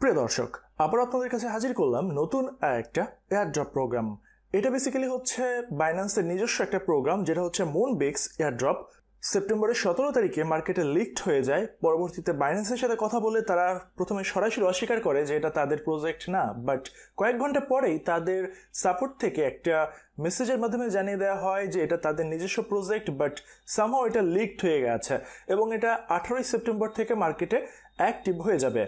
প্রিয় দর্শক আবার আপনাদের কাছে হাজির করলাম নতুন একটা এয়ারড্রপ প্রোগ্রাম এটা বেসিক্যালি হচ্ছে বাইন্যান্সের নিজস্ব একটা প্রোগ্রাম যেটা হচ্ছে মুন বেক্স এয়ারড্রপ সেপ্টেম্বরের সতেরো তারিখে মার্কেটে লিকড হয়ে যায় পরবর্তীতে বাইন্যান্সের সাথে কথা বলে তারা প্রথমে সরাসরি অস্বীকার করে যে এটা তাদের প্রজেক্ট না বাট কয়েক ঘন্টা পরেই তাদের সাপোর্ট থেকে একটা মেসেজের মাধ্যমে জানিয়ে দেওয়া হয় যে এটা তাদের নিজস্ব প্রজেক্ট বাট সামহাও এটা লিকড হয়ে গেছে এবং এটা আঠারোই সেপ্টেম্বর থেকে মার্কেটে অ্যাক্টিভ হয়ে যাবে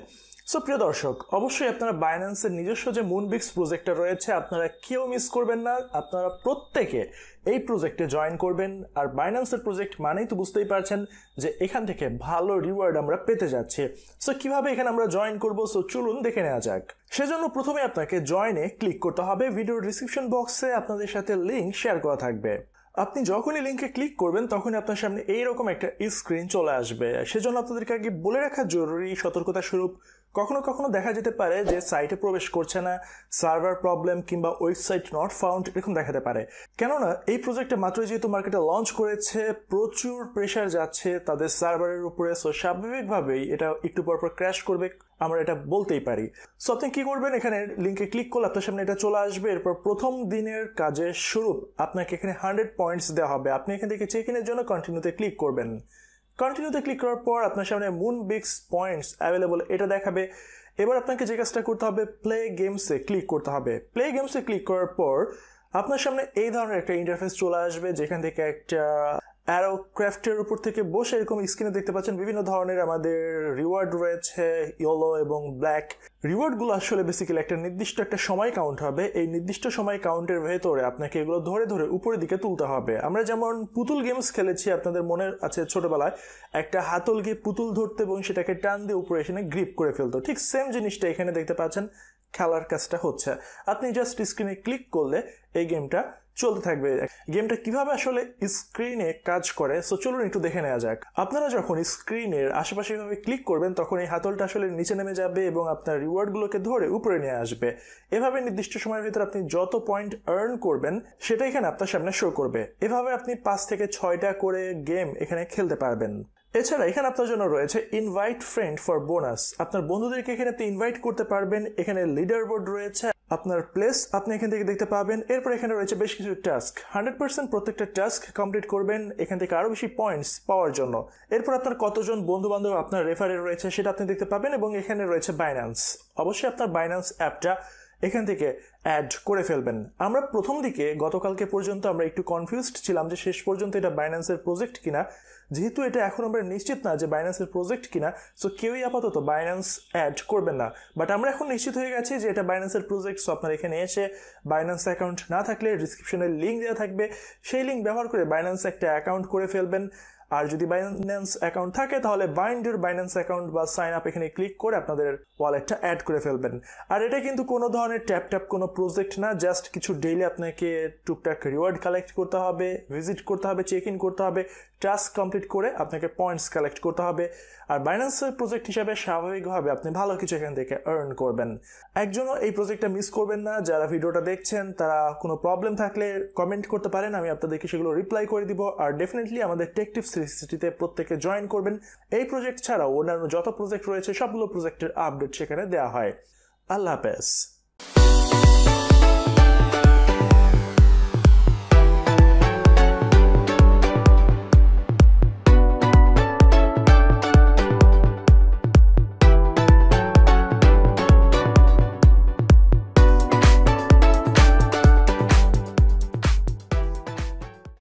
সো প্রিয় দর্শক অবশ্যই আপনারা বাইন্যান্সের নিজস্ব যে মুনবিক্স প্রজেক্টটা রয়েছে আপনারা কেউ মিস করবেন না আপনারা প্রত্যেকে এই প্রজেক্টে জয়েন করবেন আর বাইন্যান্সের প্রজেক্ট মানেই তো বুঝতেই পারছেন যে এখান থেকে ভালো রিওয়ার্ড আমরা পেতে যাচ্ছি সো কিভাবে এখানে আমরা জয়েন করব সো চলুন দেখে নেওয়া যাক সেজন্য প্রথমে আপনাকে জয়েনে ক্লিক করতে হবে ভিডিওর ডিসক্রিপশন বক্সে আপনাদের সাথে লিঙ্ক শেয়ার করা থাকবে আপনি যখনই লিঙ্কে ক্লিক করবেন তখন আপনার সামনে এইরকম একটা স্ক্রিন চলে আসবে সেজন্য আপনাদেরকে আগে বলে রাখা জরুরি সতর্কতা স্বরূপ কখনো কখনো দেখা যেতে পারে যে সাইটে প্রবেশ করছে না সার্ভার প্রবলেম কিংবা ওয়েবসাইট নট ফাউন্ড এরকম দেখাতে পারে কেননা এই প্রজেক্টটা মাত্র যেহেতু মার্কেটে লঞ্চ করেছে প্রচুর প্রেশার যাচ্ছে তাদের সার্ভারের উপরে সো স্বাভাবিকভাবেই এটা একটু পর পর ক্র্যাশ করবে আমরা এটা বলতেই পারি সো আপনি কী করবেন এখানে লিঙ্কে ক্লিক করলে আপনার সামনে এটা চলে আসবে এরপর প্রথম দিনের কাজের স্বরূপ আপনাকে এখানে হান্ড্রেড পয়েন্টস দেওয়া হবে আপনি এখান থেকে চেক ইনের জন্য কন্টিনিউতে ক্লিক করবেন কন্টিনিউতে ক্লিক করার পর আপনার সামনে মুন বিক্স পয়েন্টস অ্যাভেলেবল এটা দেখাবে এবার আপনাকে যে কাজটা করতে হবে প্লে গেমসে ক্লিক করতে হবে প্লে গেমসে ক্লিক করার পর আপনার সামনে এই ধরনের একটা ইন্টারফেস চলে আসবে যেখান থেকে একটা অ্যারো ক্রাফটের উপর থেকে বসে এরকম স্ক্রিনে দেখতে পাচ্ছেন বিভিন্ন ধরনের আমাদের রিওয়ার্ড রয়েছে ইয়েলো এবং ব্ল্যাক রিওয়ার্ডগুলো আসলে বেসিক্যালি একটা নির্দিষ্ট একটা সময় কাউন্ট হবে এই নির্দিষ্ট সময় কাউন্টের ভেতরে আপনাকে এগুলো ধরে ধরে উপরের দিকে তুলতে হবে আমরা যেমন পুতুল গেমস খেলেছি আপনাদের মনে আছে ছোটবেলায় একটা হাতলকে পুতুল ধরতে এবং সেটাকে টান দিয়ে উপরে এসে গ্রিপ করে ফেলতো ঠিক সেম জিনিসটা এখানে দেখতে পাচ্ছেন খেলার কাজটা হচ্ছে আপনি জাস্ট স্ক্রিনে ক্লিক করলে এই গেমটা চলতে থাকবে গেমটা কিভাবে আসলে স্ক্রিনে কাজ করে সো চলুন একটু দেখে নেওয়া যাক আপনারা যখন স্ক্রিনের আশেপাশে এভাবে ক্লিক করবেন তখন এই হাতলটা আসলে নিচে নেমে যাবে এবং আপনার রিওয়ার্ডগুলোকে ধরে উপরে নিয়ে আসবে এভাবে নির্দিষ্ট সময়ের ভিতরে আপনি যত পয়েন্ট আর্ন করবেন সেটা এখানে আপনার সামনে শো করবে এভাবে আপনি পাঁচ থেকে ছয়টা করে গেম এখানে খেলতে পারবেন এছাড়া এখানে আপনার জন্য রয়েছে ইনভাইট ফ্রেন্ড ফর বোনাস আপনার বন্ধুদেরকে এখানে আপনি ইনভাইট করতে পারবেন এখানে লিডার বোর্ড রয়েছে আপনার প্লেস আপনি এখান থেকে দেখতে পাবেন এরপর এখানে রয়েছে বেশ কিছু টাস্ক হান্ড্রেড পার্সেন্ট প্রত্যেকটা টাস্ক কমপ্লিট করবেন এখান থেকে আরও বেশি পয়েন্টস পাওয়ার জন্য এরপর আপনার কতজন বন্ধু বান্ধব আপনার রেফারে রয়েছে সেটা আপনি দেখতে পাবেন এবং এখানে রয়েছে বাইন্যান্স অবশ্যই আপনার বাইন্যান্স অ্যাপটা এখান থেকে অ্যাড করে ফেলবেন আমরা প্রথম দিকে গতকালকে পর্যন্ত আমরা একটু কনফিউজড ছিলাম যে শেষ পর্যন্ত এটা বাইন্যান্সের প্রজেক্ট কিনা যেহেতু এটা এখন আমরা নিশ্চিত না যে বাইন্যান্সের প্রজেক্ট কিনা সো কেউই আপাতত বাইন্যান্স অ্যাড করবেন না বাট আমরা এখন নিশ্চিত হয়ে গেছি যে এটা বাইন্যান্সের প্রজেক্ট সো আপনার এখানে এসে বাইন্যান্স অ্যাকাউন্ট না থাকলে ডিসক্রিপশনের লিঙ্ক দেওয়া থাকবে সেই লিঙ্ক ব্যবহার করে বাইন্যান্স একটা অ্যাকাউন্ট করে ফেলবেন আর যদি বাইন্যান্স অ্যাকাউন্ট থাকে তাহলে বাইন্ড ইউর বাইন্যান্স অ্যাকাউন্ট বা সাইন আপ এখানে ক্লিক করে আপনাদের ওয়ালেটটা অ্যাড করে ফেলবেন আর এটা কিন্তু কোনো ধরনের ট্যাপ ট্যাপ কোনো প্রজেক্ট না জাস্ট কিছু ডেইলি আপনাকে টুকটাক রিওয়ার্ড কালেক্ট করতে হবে ভিজিট করতে হবে চেক ইন করতে হবে টাস্ক কমপ্লিট করে আপনাকে পয়েন্টস কালেক্ট করতে হবে আর বাইন্যান্সের প্রজেক্ট হিসাবে স্বাভাবিকভাবে আপনি ভালো কিছু এখান থেকে আর্ন করবেন একজনও এই প্রজেক্টটা মিস করবেন না যারা ভিডিওটা দেখছেন তারা কোনো প্রবলেম থাকলে কমেন্ট করতে পারেন আমি আপনাদেরকে সেগুলো রিপ্লাই করে দিব আর ডেফিনেটলি আমাদের টেকটিভস সিটিতে প্রত্যেকে জয়েন করবেন এই প্রজেক্ট ছাড়াও অন্যান্য যত প্রজেক্ট রয়েছে সবগুলো প্রজেক্টের আপডেট সেখানে দেওয়া হয় আল্লাহ হাফেজ